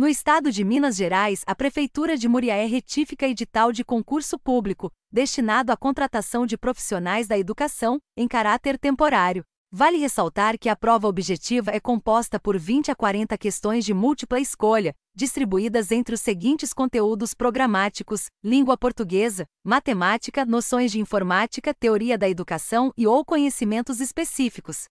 No estado de Minas Gerais, a Prefeitura de Muriaé retifica edital de concurso público, destinado à contratação de profissionais da educação, em caráter temporário. Vale ressaltar que a prova objetiva é composta por 20 a 40 questões de múltipla escolha, distribuídas entre os seguintes conteúdos programáticos: língua portuguesa, matemática, noções de informática, teoria da educação e ou conhecimentos específicos.